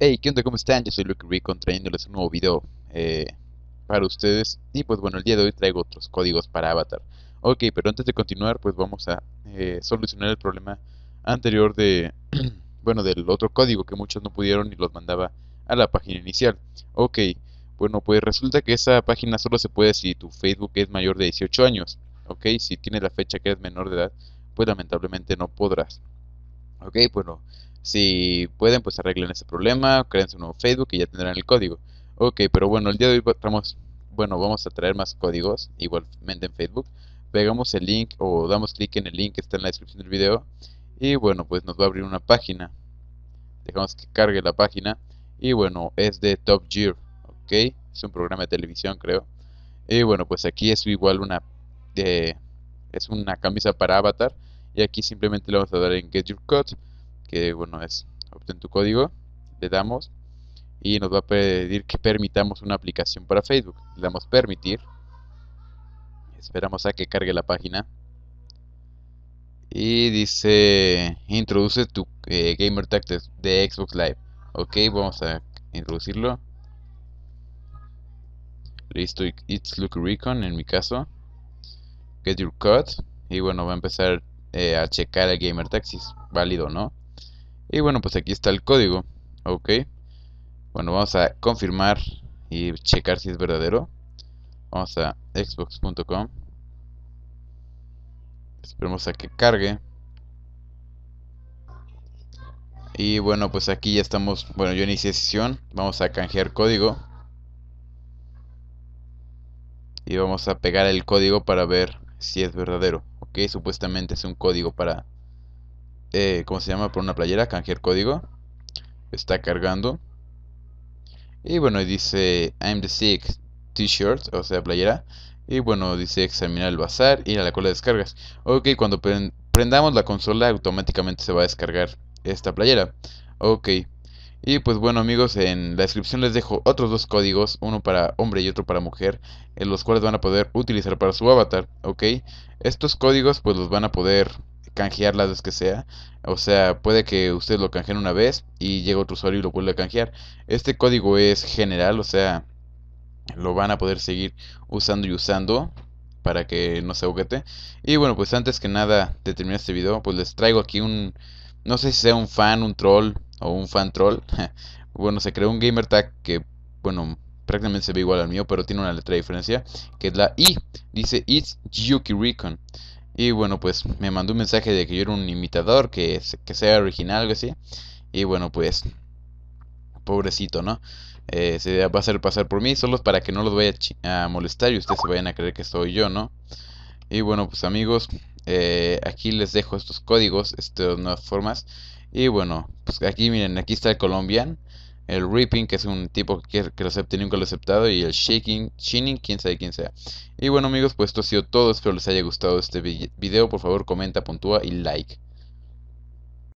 Hey, ¿qué onda? ¿Cómo están? Yo soy Luke Recon trayéndoles un nuevo video eh, para ustedes. Y pues bueno, el día de hoy traigo otros códigos para Avatar. Ok, pero antes de continuar, pues vamos a eh, solucionar el problema anterior de, bueno, del otro código que muchos no pudieron y los mandaba a la página inicial. Ok, bueno, pues resulta que esa página solo se puede si tu Facebook es mayor de 18 años. Ok, si tienes la fecha que es menor de edad, pues lamentablemente no podrás. Ok, bueno, si pueden, pues arreglen ese problema, creen un nuevo Facebook y ya tendrán el código. Ok, pero bueno, el día de hoy bueno, vamos a traer más códigos, igualmente en Facebook. Pegamos el link o damos clic en el link que está en la descripción del video. Y bueno, pues nos va a abrir una página. Dejamos que cargue la página. Y bueno, es de Top Gear, ok. Es un programa de televisión, creo. Y bueno, pues aquí es igual una... Eh, es una camisa para avatar y aquí simplemente le vamos a dar en get your code que bueno es obtén tu código le damos y nos va a pedir que permitamos una aplicación para Facebook le damos permitir esperamos a que cargue la página y dice introduce tu eh, gamer tag de Xbox Live ok vamos a introducirlo listo it's look recon en mi caso get your code y bueno va a empezar eh, a checar el gamer taxis, válido o no. Y bueno, pues aquí está el código, ok. Bueno, vamos a confirmar y checar si es verdadero. Vamos a xbox.com. Esperemos a que cargue. Y bueno, pues aquí ya estamos. Bueno, yo inicié sesión. Vamos a canjear código. Y vamos a pegar el código para ver si es verdadero, ok, supuestamente es un código para, eh, ¿cómo se llama? Por una playera, canjear código, está cargando, y bueno, dice I'm the Sick T-shirt, o sea, playera, y bueno, dice examinar el bazar, ir a la cola de descargas, ok, cuando prendamos la consola automáticamente se va a descargar esta playera, ok. Y pues bueno amigos, en la descripción les dejo otros dos códigos, uno para hombre y otro para mujer, en los cuales van a poder utilizar para su avatar, ¿ok? Estos códigos pues los van a poder canjear las veces que sea, o sea, puede que ustedes lo canjeen una vez y llegue otro usuario y lo vuelva a canjear. Este código es general, o sea, lo van a poder seguir usando y usando para que no se ahoguete. Y bueno, pues antes que nada de terminar este video, pues les traigo aquí un, no sé si sea un fan, un troll, o un fan troll, bueno, se creó un gamer tag que, bueno, prácticamente se ve igual al mío, pero tiene una letra de diferencia, que es la I. Dice It's Yuki Recon. Y bueno, pues me mandó un mensaje de que yo era un imitador, que, que sea original, algo así. Y bueno, pues, pobrecito, ¿no? Eh, se va a hacer pasar por mí, solo para que no los vaya a, molestar y ustedes se vayan a creer que soy yo, ¿no? Y bueno, pues amigos, eh, aquí les dejo estos códigos, estas nuevas formas. Y bueno, pues aquí miren, aquí está el Colombian, el Ripping, que es un tipo que, lo acepté, nunca aceptado, y el Shaking, Shining, quién sabe quien sea. Y bueno amigos, pues esto ha sido todo, espero les haya gustado este video, por favor comenta, puntúa y like.